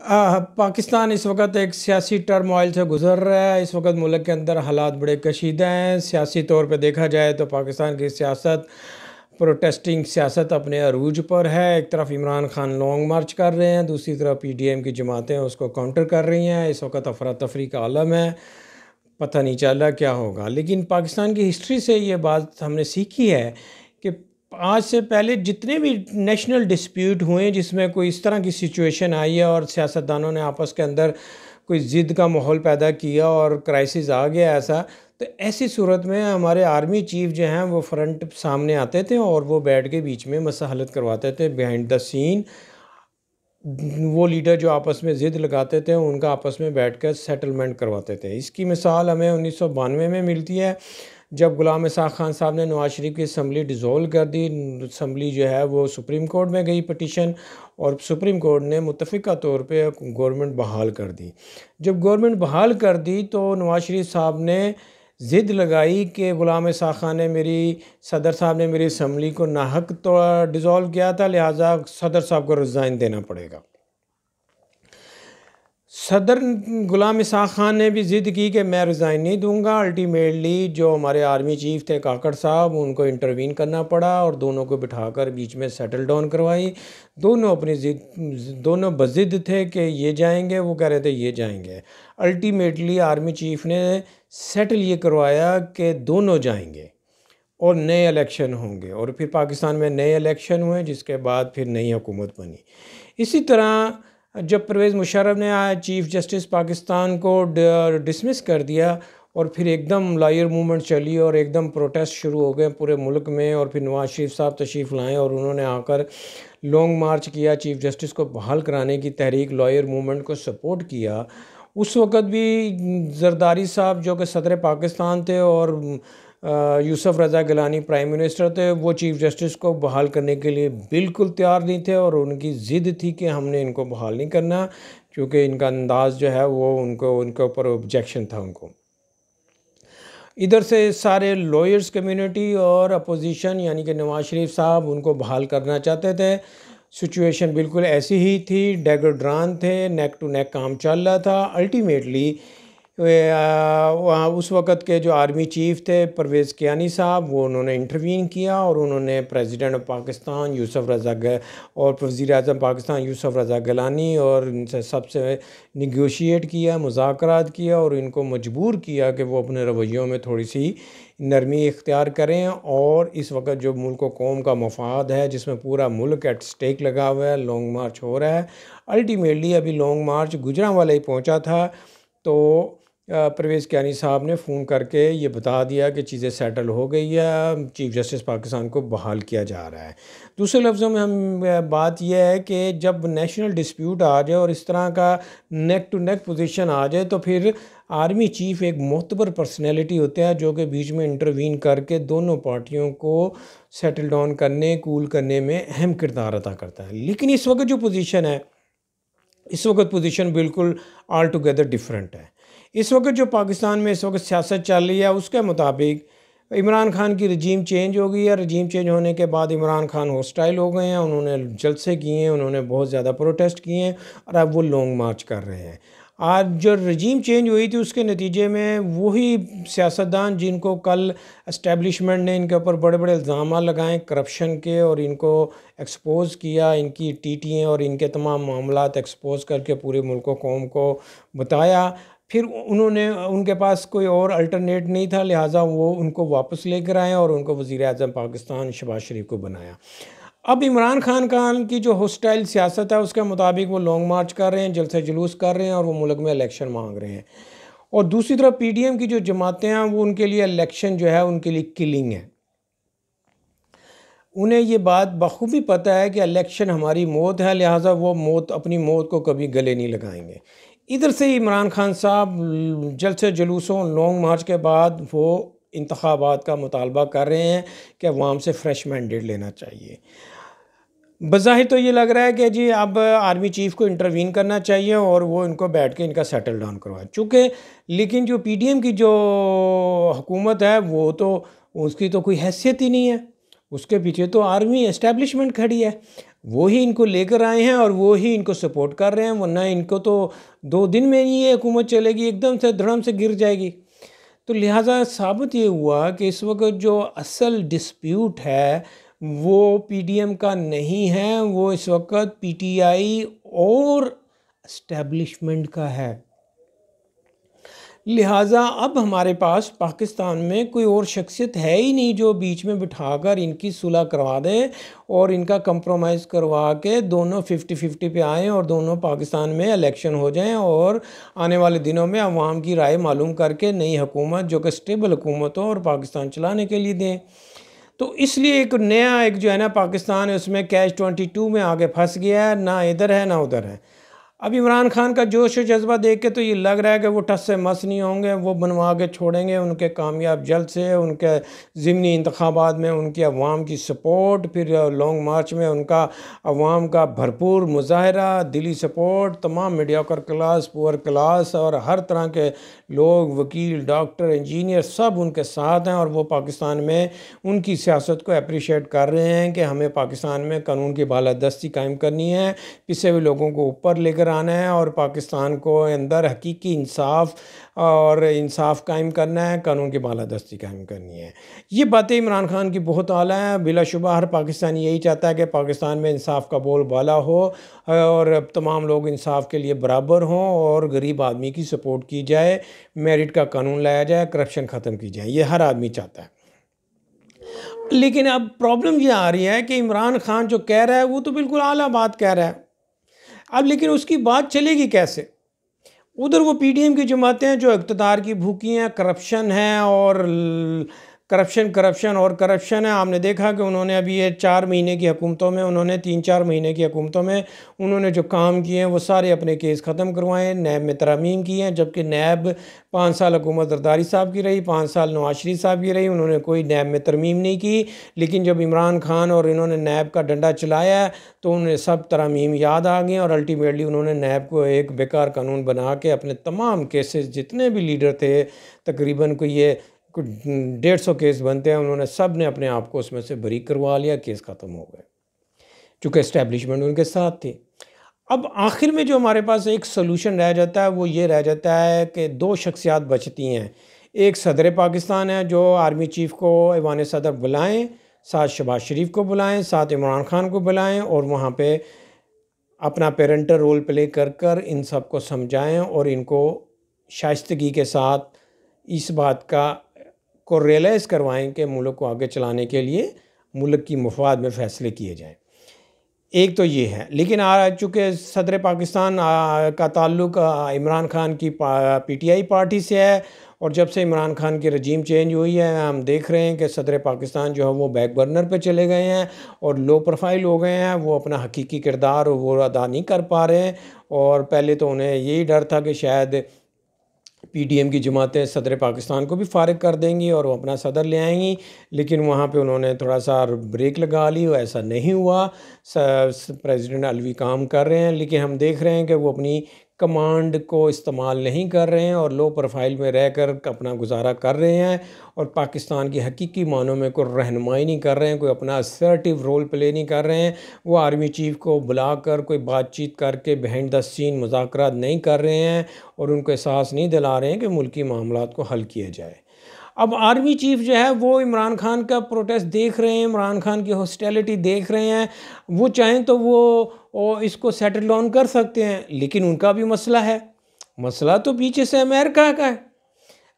आ, पाकिस्तान इस वक्त एक सियासी टर्मोइल से गुजर रहा है इस वक्त मुल्क के अंदर हालात बड़े कशीदा हैं सियासी तौर पर देखा जाए तो पाकिस्तान की सियासत प्रोटेस्टिंग सियासत अपने अरूज पर है एक तरफ इमरान खान लॉन्ग मार्च कर रहे हैं दूसरी तरफ पी डी एम की जमातें उसको काउंटर कर रही हैं इस वक्त अफरा तफरी का आलम है पता नहीं चल रहा क्या होगा लेकिन पाकिस्तान की हिस्ट्री से ये बात हमने सीखी है आज से पहले जितने भी नेशनल डिस्प्यूट हुए जिसमें कोई इस तरह की सिचुएशन आई है और सियासतदानों ने आपस के अंदर कोई ज़िद का माहौल पैदा किया और क्राइसिस आ गया ऐसा तो ऐसी सूरत में हमारे आर्मी चीफ जो हैं वो फ्रंट सामने आते थे और वो बैठ के बीच में मसाहलत करवाते थे बिहाइंड द सीन वो लीडर जो आपस में ज़िद लगाते थे उनका आपस में बैठ कर सेटलमेंट करवाते थे इसकी मिसाल हमें उन्नीस में मिलती है जब गुलाम इसाक खान साहब ने नवाज शरीफ की असम्बली डिज़ोल्व कर दी असम्बली जो है वो सुप्रीम कोर्ट में गई पटिशन और सुप्रीम कोर्ट ने मुतफ़ा तौर पर गवर्नमेंट बहाल कर दी जब गवर्नमेंट बहाल कर दी तो नवाज शरीफ साहब ने ज़िद लगाई कि ग़ुलाम शाह खान ने मेरी सदर साहब ने मेरी इसम्बली को नाहक तो डिज़ोल्व किया था लिहाजा सदर साहब को रिज़ाइन देना पड़ेगा सदर गुलाम इसाक खान ने भी ज़िद की कि मैं रिज़ाइन नहीं दूंगा अल्टीमेटली जो हमारे आर्मी चीफ थे काकड़ साहब उनको इंटरवीन करना पड़ा और दोनों को बिठाकर बीच में सेटल डाउन करवाई दोनों अपनी ज़िद दोनों बजिद थे कि ये जाएंगे वो कह रहे थे ये जाएंगे अल्टीमेटली आर्मी चीफ ने सेटल ये करवाया कि दोनों जाएंगे और नए इलेक्शन होंगे और फिर पाकिस्तान में नए इलेक्शन हुए जिसके बाद फिर नई हुकूमत बनी इसी तरह जब परवेज़ मुशरफ ने चीफ़ जस्टिस पाकिस्तान को डिसमिस कर दिया और फिर एकदम लायर मूवमेंट चली और एकदम प्रोटेस्ट शुरू हो गए पूरे मुल्क में और फिर नवाज़ शरीफ साहब तशरीफ़ लाएँ और उन्होंने आकर लॉन्ग मार्च किया चीफ़ जस्टिस को बहाल कराने की तहरीक लॉयर मूवमेंट को सपोर्ट किया उस वक़्त भी जरदारी साहब जो कि सदर पाकिस्तान थे और यूसफ रज़ा गिलानी प्राइम मिनिस्टर थे वो चीफ़ जस्टिस को बहाल करने के लिए बिल्कुल तैयार नहीं थे और उनकी ज़िद थी कि हमने इनको बहाल नहीं करना क्योंकि इनका अंदाज़ जो है वो उनको उनके ऊपर ऑब्जेक्शन था उनको इधर से सारे लॉयर्स कम्युनिटी और अपोजिशन यानी कि नवाज शरीफ साहब उनको बहाल करना चाहते थे सिचुएशन बिल्कुल ऐसी ही थी डेगर ड्रान थे नेक टू नेक काम चल रहा था अल्टीमेटली वहाँ उस वक़्त के जो आर्मी चीफ़ थे परवेज़ कियानी साहब वो उन्होंने इंटरवीन किया और उन्होंने प्रेसिडेंट ऑफ पाकिस्तान यूसफ रज़ा और वज़ी अजम पाकिस्तान यूसफ रज़ा गलानी और इनसे सबसे निगोशिएट किया मुजाकर किया और इनको मजबूर किया कि वो अपने रवैयों में थोड़ी सी नरमी इख्तियार करें और इस वक्त जो मुल्क व कौम का मफाद है जिसमें पूरा मुल्क एट स्टेक लगा हुआ है लॉन्ग मार्च हो रहा है अल्टीमेटली अभी लॉन्ग मार्च गुजरा वाला ही पहुँचा था तो परवेज़ कैनी साहब ने फ़ोन करके ये बता दिया कि चीज़ें सेटल हो गई है चीफ़ जस्टिस पाकिस्तान को बहाल किया जा रहा है दूसरे लफ्ज़ों में हम बात यह है कि जब नेशनल डिस्प्यूट आ जाए और इस तरह का नेक टू नेक पोजीशन आ जाए तो फिर आर्मी चीफ़ एक मोतबर पर्सनैलिटी होते हैं जो कि बीच में इंटरवीन करके दोनों पार्टियों को सेटल डाउन करने कूल करने में अहम किरदार अदा करता है लेकिन इस वक्त जो पोजीशन है इस वक्त पोजिशन बिल्कुल ऑल टुगेदर डिफरेंट है इस वक्त जो पाकिस्तान में इस वक्त सियासत चल रही है उसके मुताबिक इमरान खान की रजीम चेंज हो गई है रजीम चेंज होने के बाद इमरान खान हॉस्टाइल हो गए हैं उन्होंने जलसे किए हैं उन्होंने बहुत ज़्यादा प्रोटेस्ट किए हैं और अब वो लॉन्ग मार्च कर रहे हैं आज जो रजीम चेंज हुई थी उसके नतीजे में वही सियासतदान जिनको कल इस्टेबलिशमेंट ने इनके ऊपर बड़े बड़े इल्ज़ाम लगाए करप्शन के और इनको एक्सपोज़ किया इनकी टी टीटीएँ और इनके तमाम मामला एक्सपोज़ करके पूरे मुल्क कौम को बताया फिर उन्होंने उनके पास कोई और अल्टरनेट नहीं था लिहाजा वो उनको वापस लेकर आए और उनको वज़ी अजम पाकिस्तान शबाज शरीफ को बनाया अब इमरान खान खान की जो हॉस्टाइल सियासत है उसके मुताबिक वो लॉन्ग मार्च कर रहे हैं जलसे जुलूस कर रहे हैं और वो मुल्क में इलेक्शन मांग रहे हैं और दूसरी तरफ एम की जो जमातें हैं वो उनके लिए इलेक्शन जो है उनके लिए किलिंग है उन्हें ये बात बखूबी पता है कि इलेक्शन हमारी मौत है लिहाजा वो मौत अपनी मौत को कभी गले नहीं लगाएंगे इधर से इमरान खान साहब जलसे जलूसों लॉन्ग मार्च के बाद वो इंतबात का मुतालबा कर रहे हैं कि अवाम से फ्रेश मैंडेट लेना चाहिए बज़ाहिर तो ये लग रहा है कि जी अब आर्मी चीफ़ को इंटरवीन करना चाहिए और वो इनको बैठ के इनका सेटल डाउन करवाए चूँकि लेकिन जो पी डी एम की जो हुकूमत है वो तो उसकी तो कोई हैसियत ही नहीं है उसके पीछे तो आर्मी इस्टेबलिशमेंट खड़ी है वो ही इनको लेकर आए हैं और वो ही इनको सपोर्ट कर रहे हैं वरना इनको तो दो दिन में ही ये हुकूमत चलेगी एकदम से धड़म से गिर जाएगी तो लिहाजा साबित ये हुआ कि इस वक्त जो असल डिस्प्यूट है वो पीडीएम का नहीं है वो इस वक्त पीटीआई और इस्टेब्लिशमेंट का है लिहाजा अब हमारे पास पाकिस्तान में कोई और शख्सियत है ही नहीं जो बीच में बिठाकर इनकी सुलह करवा दें और इनका कंप्रोमाइज़ करवा के दोनों फिफ्टी फिफ्टी पे आएँ और दोनों पाकिस्तान में इलेक्शन हो जाएं और आने वाले दिनों में अवाम की राय मालूम करके नई हुकूमत जो कि स्टेबल हुकूमत हो और पाकिस्तान चलाने के लिए दें तो इसलिए एक नया एक जो है ना पाकिस्तान है उसमें कैच ट्वेंटी टू में आगे फंस गया है ना इधर है ना उधर है अब इमरान खान का जोश जज्बा देख के तो ये लग रहा है कि वो टस से मस नहीं होंगे वो बनवा के छोड़ेंगे उनके कामयाब जल्द से उनके ज़िमनी इंतबात में उनकी अवाम की सपोर्ट फिर लॉन्ग मार्च में उनका अवाम का भरपूर मुजाहरा दिली सपोर्ट तमाम मीडियाकर क्लास पुअर क्लास और हर तरह के लोग वकील डॉक्टर इंजीनियर सब उनके साथ हैं और वो पाकिस्तान में उनकी सियासत को अप्रिशिएट कर रहे हैं कि हमें पाकिस्तान में कानून की बालादस्ती कायम करनी है पिसे हुए लोगों को ऊपर लेकर कराना है और पाकिस्तान को अंदर हकीकी इंसाफ और इंसाफ कायम करना है कानून की बालादस्ती कायम करनी है ये बातें इमरान खान की बहुत आला हैं बिलाशुबा हर पाकिस्तानी यही चाहता है कि पाकिस्तान में इंसाफ का बोल बाला हो और अब तमाम लोग इंसाफ के लिए बराबर हों और गरीब आदमी की सपोर्ट की जाए मेरिट का कानून लाया जाए करप्शन ख़त्म की जाए ये हर आदमी चाहता है लेकिन अब प्रॉब्लम ये आ रही है कि इमरान खान जो कह रहा है वो तो बिल्कुल आला बात कह रहा है अब लेकिन उसकी बात चलेगी कैसे उधर वो पीडीएम की जमातें हैं जो इकतदार की भूखी हैं करप्शन है और करप्शन करप्शन और करप्शन है आपने देखा कि उन्होंने अभी ये चार महीने की हुकूमतों में उन्होंने तीन चार महीने की हुकूमतों में उन्होंने जो काम किए हैं वो सारे अपने केस ख़त्म करवाएँ नैब में तरामीम किए हैं जबकि नैब पाँच साल हुकूमत जरदारी साहब की रही पाँच साल नवाज शरीफ साहब की रही उन्होंने कोई नैब में तरमीम नहीं की लेकिन जब इमरान खान और इन्होंने नैब का डंडा चलाया तो उन्हें सब तरामीम याद आ गई और अल्टीमेटली उन्होंने नैब को एक बेकार कानून बना के अपने तमाम केसेस जितने भी लीडर थे तकरीबन कोई ये कुछ हम्म, डेढ़ सौ केस बनते हैं उन्होंने सब ने अपने आप को उसमें से बरीक करवा लिया केस ख़त्म हो गए चूँकि इस्टेब्लिशमेंट उनके साथ थी अब आखिर में जो हमारे पास एक सोलूशन रह जाता है वो ये रह जाता है कि दो शख्सियात बचती हैं एक सदर पाकिस्तान है जो आर्मी चीफ़ को ऐवान सदर बुलाएं साथ शबाज शरीफ को बुलाएं साथ इमरान खान को बुलाएं और वहाँ पे अपना पेरेंटर रोल प्ले कर कर इन सब को समझाएँ और इनको शाइतगी के साथ इस बात का को रियलाइज़ करवाएं कि मुल्क को आगे चलाने के लिए मुल्क की मफाद में फ़ैसले किए जाएं एक तो ये है लेकिन आ चूँकि सदर पाकिस्तान का ताल्लुक इमरान खान की पा, पीटीआई पार्टी से है और जब से इमरान खान की रजीम चेंज हुई है हम देख रहे हैं कि सदर पाकिस्तान जो है वो बैक बर्नर पर चले गए हैं और लो प्रोफाइल हो गए हैं वो अपना हकीकी किरदार वो अदा नहीं कर पा रहे हैं और पहले तो उन्हें यही डर था कि शायद एम की जमातें सदर पाकिस्तान को भी फारग कर देंगी और वो अपना सदर ले आएंगी लेकिन वहाँ पे उन्होंने थोड़ा सा ब्रेक लगा ली और ऐसा नहीं हुआ प्रेसिडेंट अलवी काम कर रहे हैं लेकिन हम देख रहे हैं कि वो अपनी कमांड को इस्तेमाल नहीं कर रहे हैं और लो प्रोफाइल में रह कर अपना गुजारा कर रहे हैं और पाकिस्तान की हकीकी मानों में कोई रहनुमाई नहीं कर रहे हैं कोई अपना असर्टिव रोल प्ले नहीं कर रहे हैं वो आर्मी चीफ़ को बुला कर कोई बातचीत करके बहन द सीन मुजाकर नहीं कर रहे हैं और उनको एहसास नहीं दिला रहे हैं कि मुल्की मामला को हल किया जाए अब आर्मी चीफ जो है वो इमरान खान का प्रोटेस्ट देख रहे हैं इमरान खान की हॉस्टैलिटी देख रहे हैं वो चाहें तो वो इसको सेटल डाउन कर सकते हैं लेकिन उनका भी मसला है मसला तो पीछे से अमेरिका का है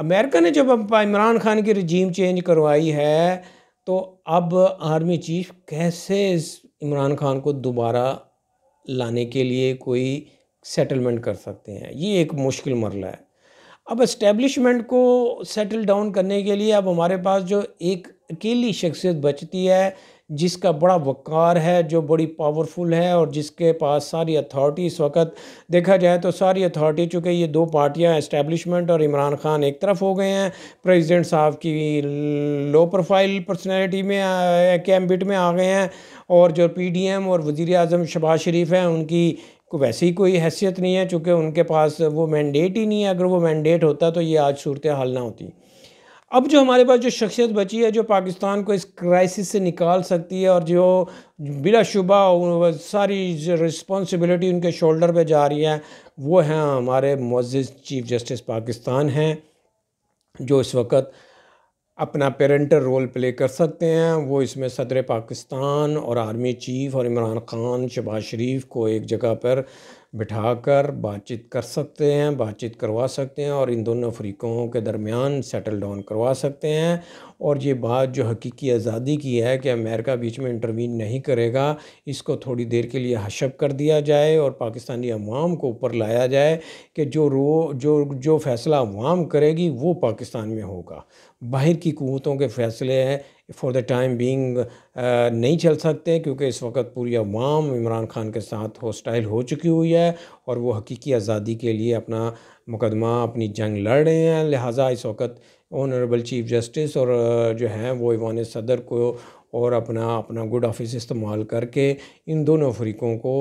अमेरिका ने जब इमरान खान की रजीम चेंज करवाई है तो अब आर्मी चीफ कैसे इमरान खान को दोबारा लाने के लिए कोई सेटलमेंट कर सकते हैं ये एक मुश्किल मरला है अब इस्टेब्लिशमेंट को सेटल डाउन करने के लिए अब हमारे पास जो एक अकेली शख्सियत बचती है जिसका बड़ा वक़ार है जो बड़ी पावरफुल है और जिसके पास सारी अथॉरिटी इस वक्त देखा जाए तो सारी अथॉरिटी चूँकि ये दो पार्टियाँ इस्टेबलिशमेंट और इमरान खान एक तरफ हो गए हैं प्रेसिडेंट साहब की लो प्रोफाइल पर्सनैलिटी में कैम्बिट में आ गए हैं और जो पी डी एम और वज़ी अजम शबाज शरीफ हैं उनकी को वैसे ही कोई हैसियत नहीं है चूँकि उनके पास वो मैंडेट ही नहीं है अगर वो मैंडेट होता तो ये आज सूरत हाल ना होती अब जो हमारे पास जो शख्सियत बची है जो पाकिस्तान को इस क्राइसिस से निकाल सकती है और जो बिलाशुबा सारी रिस्पॉन्सिबिलिटी उनके शोल्डर पे जा रही है वो हैं हमारे मुज्ज़ चीफ़ जस्टिस पाकिस्तान हैं जो इस वक्त अपना पेरेंटर रोल प्ले कर सकते हैं वो इसमें सदर पाकिस्तान और आर्मी चीफ़ और इमरान ख़ान शबाज शरीफ को एक जगह पर बिठाकर कर बातचीत कर सकते हैं बातचीत करवा सकते हैं और इन दोनों अफ्रीकों के दरमियान सेटल डाउन करवा सकते हैं और ये बात जो हकीकी आज़ादी की है कि अमेरिका बीच में इंटरवीन नहीं करेगा इसको थोड़ी देर के लिए हशप कर दिया जाए और पाकिस्तानी अवाम को ऊपर लाया जाए कि जो रो जो जो फैसला अवाम करेगी वो पाकिस्तान में होगा बाहर की कुतों के फ़ैसले हैं फ़ॉर द टाइम बीइंग नहीं चल सकते क्योंकि इस वक्त पूरी अवाम इमरान ख़ान के साथ हॉस्टाइल हो चुकी हुई है और वो हकीकी आज़ादी के लिए अपना मुकदमा अपनी जंग लड़ रहे हैं लिहाजा इस वक्त ऑनरेबल चीफ़ जस्टिस और जो हैं वो इवान सदर को और अपना अपना गुड ऑफिस इस्तेमाल करके इन दोनों फरीक़ों को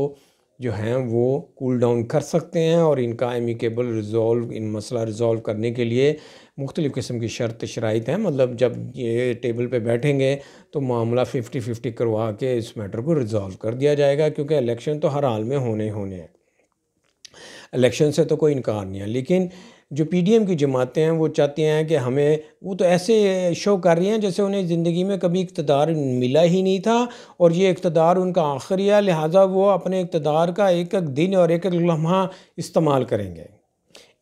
जो हैं वो कूल डाउन कर सकते हैं और इनका एमिकेबल रिजॉल्व इन मसला रिजॉल्व करने के लिए मुख्तलिफ़ किस्म की शर्त शराइत हैं मतलब जब ये टेबल पर बैठेंगे तो मामला फ़िफ्टी फ़िफ्टी करवा के इस मैटर को रिज़ॉल्व कर दिया जाएगा क्योंकि इलेक्शन तो हर हाल में होने होने हैं इलेक्शन से तो कोई इनकार नहीं है लेकिन जो पी डी एम की जमातें हैं वो चाहती हैं कि हमें वो तो ऐसे शो कर रही हैं जैसे उन्हें ज़िंदगी में कभी इकतदार मिला ही नहीं था और ये इकतदार उनका आखिरी है लिहाजा वो अपने इकतदार का एक एक दिन और एक एक लम्हा इस्तेमाल करेंगे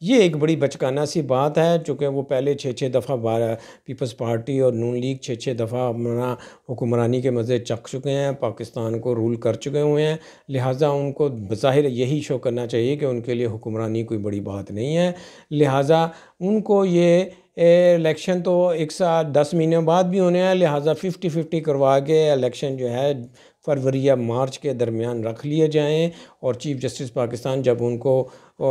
ये एक बड़ी बचकाना सी बात है चूँकि वो पहले छः छः दफ़ा पीपल्स पार्टी और नून लीग छः छः दफ़ा अपना हुक्मरानी के मज़े चख चुके हैं पाकिस्तान को रूल कर चुके हुए हैं लिहाजा उनको बज़ाहिर यही शो करना चाहिए कि उनके लिए हुक्मरानी कोई बड़ी बात नहीं है लिहाजा उनको ये इलेक्शन तो एक साथ दस महीने बाद भी होने हैं लिहाजा फिफ्टी फिफ्टी करवा के इलेक्शन जो है फरवरी या मार्च के दरमियान रख लिए जाएँ और चीफ़ जस्टिस पाकिस्तान जब उनको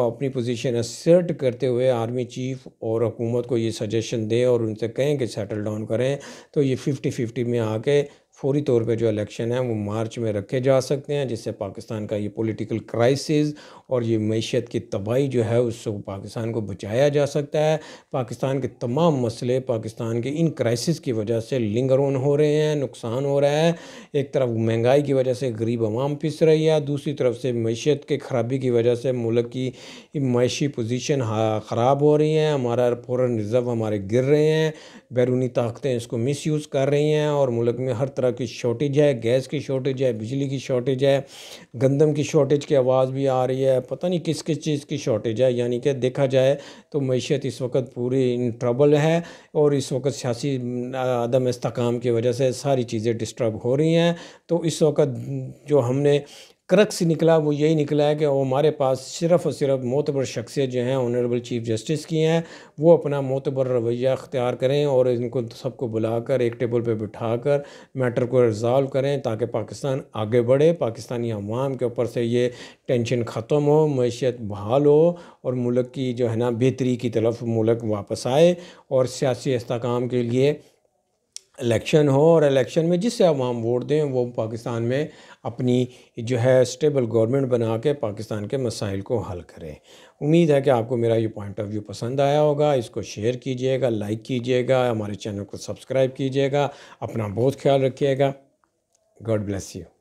अपनी पोजीशन असर्ट करते हुए आर्मी चीफ और हुकूमत को ये सजेशन दें और उनसे कहें कि सेटल डाउन करें तो ये फ़िफ्टी फिफ्टी में आके फौरी तौर पे जो इलेक्शन है वो मार्च में रखे जा सकते हैं जिससे पाकिस्तान का ये पॉलिटिकल क्राइसिस और ये मीशत की तबाही जो है उससे पाकिस्तान को बचाया जा सकता है पाकिस्तान के तमाम मसले पाकिस्तान के इन क्राइसिस की वजह से लिंगर ऑन हो रहे हैं नुकसान हो रहा है एक तरफ महंगाई की वजह से गरीब आवाम पिस रही है दूसरी तरफ से मीशत के खराबी की वजह से मुल्क की मैशी पोजीशन ख़राब हो रही है हमारा फ़ौरन रिज़र्व हमारे गिर रहे हैं बैरूनी ताकतें इसको यूज़ कर रही हैं और मुल्क में हर तरह वगैरह की शॉर्टेज है गैस की शॉर्टेज है बिजली की शॉर्टेज है गंदम की शॉर्टेज की आवाज़ भी आ रही है पता नहीं किस किस चीज़ की शॉर्टेज है यानी कि देखा जाए तो मीशत इस वक्त पूरी इन ट्रबल है और इस वक्त सियासी आदम इसकाम की वजह से सारी चीज़ें डिस्टर्ब हो रही हैं तो इस वक्त जो हमने क्रक्स निकला वो यही निकला है कि वो हमारे पास सिर्फ़ और सिर्फ मोतबर शख्सियत जो हैं ऑनरेबल चीफ जस्टिस की हैं वो अपना मोतबर रवैया अख्तियार करें और इनको सबको बुलाकर एक टेबल पे बिठा कर मैटर को रिज़ाल्व करें ताकि पाकिस्तान आगे बढ़े पाकिस्तानी अवाम के ऊपर से ये टेंशन ख़त्म हो मीशत बहाल हो और मुल्क की जो है ना बेहतरी की तरफ मुल्क वापस आए और सियासी इसकाम के लिए इलेक्शन हो और इलेक्शन में जिससे आवाम वोट दें वो पाकिस्तान में अपनी जो है स्टेबल गवर्नमेंट बना के पाकिस्तान के मसाइल को हल करें उम्मीद है कि आपको मेरा ये पॉइंट ऑफ व्यू पसंद आया होगा इसको शेयर कीजिएगा लाइक कीजिएगा हमारे चैनल को सब्सक्राइब कीजिएगा अपना बहुत ख्याल रखिएगा गॉड ब्लेस यू